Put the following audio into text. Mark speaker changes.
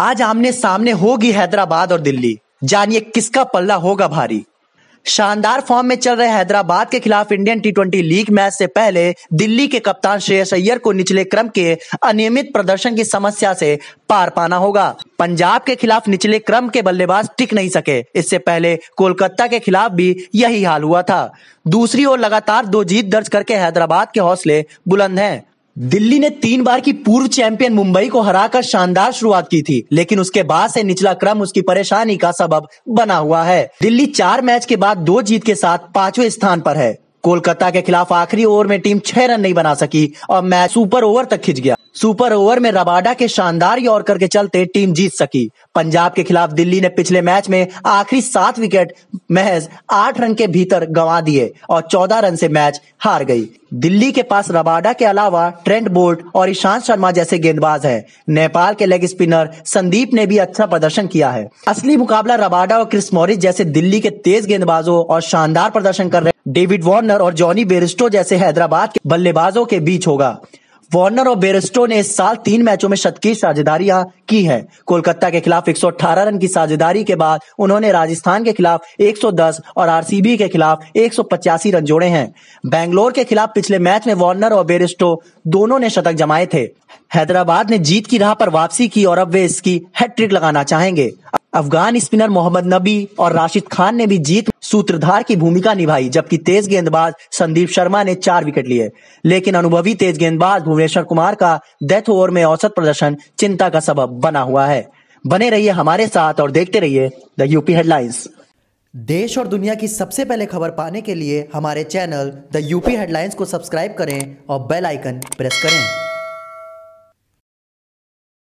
Speaker 1: आज आमने सामने होगी हैदराबाद और दिल्ली जानिए किसका पल्ला होगा भारी शानदार फॉर्म में चल रहे हैदराबाद के खिलाफ इंडियन टी लीग मैच से पहले दिल्ली के कप्तान श्रेयस अय्यर को निचले क्रम के अनियमित प्रदर्शन की समस्या से पार पाना होगा पंजाब के खिलाफ निचले क्रम के बल्लेबाज टिक नहीं सके इससे पहले कोलकाता के खिलाफ भी यही हाल हुआ था दूसरी ओर लगातार दो जीत दर्ज करके हैदराबाद के हौसले बुलंद हैं दिल्ली ने तीन बार की पूर्व चैंपियन मुंबई को हराकर शानदार शुरुआत की थी लेकिन उसके बाद से निचला क्रम उसकी परेशानी का सबब बना हुआ है दिल्ली चार मैच के बाद दो जीत के साथ पांचवें स्थान पर है कोलकाता के खिलाफ आखिरी ओवर में टीम छह रन नहीं बना सकी और मैच सुपर ओवर तक खिंच गया सुपर ओवर में रबाडा के शानदार यॉर्कर के चलते टीम जीत सकी पंजाब के खिलाफ दिल्ली ने पिछले मैच में आखिरी सात विकेट महज आठ रन के भीतर गंवा दिए और चौदह रन से मैच हार गई दिल्ली के पास रबाडा के अलावा ट्रेंट बोल्ट और ईशांत शर्मा जैसे गेंदबाज हैं। नेपाल के लेग स्पिनर संदीप ने भी अच्छा प्रदर्शन किया है असली मुकाबला रबाडा और क्रिस मॉरिस जैसे दिल्ली के तेज गेंदबाजों और शानदार प्रदर्शन कर रहे डेविड वार्नर और जॉनी बेरिस्टो जैसे हैदराबाद के बल्लेबाजों के बीच होगा वार्नर और बेरेस्टो ने इस साल तीन मैचों में शत की साझेदारियां की है कोलकाता के खिलाफ 118 रन की साझेदारी के बाद उन्होंने राजस्थान के खिलाफ 110 और आरसीबी के खिलाफ एक रन जोड़े हैं बैंगलोर के खिलाफ पिछले मैच में वार्नर और बेरिस्टो दोनों ने शतक जमाए थे हैदराबाद ने जीत की राह पर वापसी की और अब वे इसकी हैट्रिक लगाना चाहेंगे अफगान स्पिनर मोहम्मद नबी और राशिद खान ने भी जीत सूत्रधार की भूमिका निभाई जबकि तेज गेंदबाज संदीप शर्मा ने चार विकेट लिए लेकिन अनुभवी तेज गेंदबाज भुवनेश्वर कुमार का डेथ ओवर में औसत प्रदर्शन चिंता का सबब बना हुआ है बने रहिए हमारे साथ और देखते रहिए द यूपी हेडलाइंस देश और दुनिया की सबसे पहले खबर पाने के लिए हमारे चैनल द यूपी हेडलाइंस को सब्सक्राइब करें और बेल आइकन प्रेस करें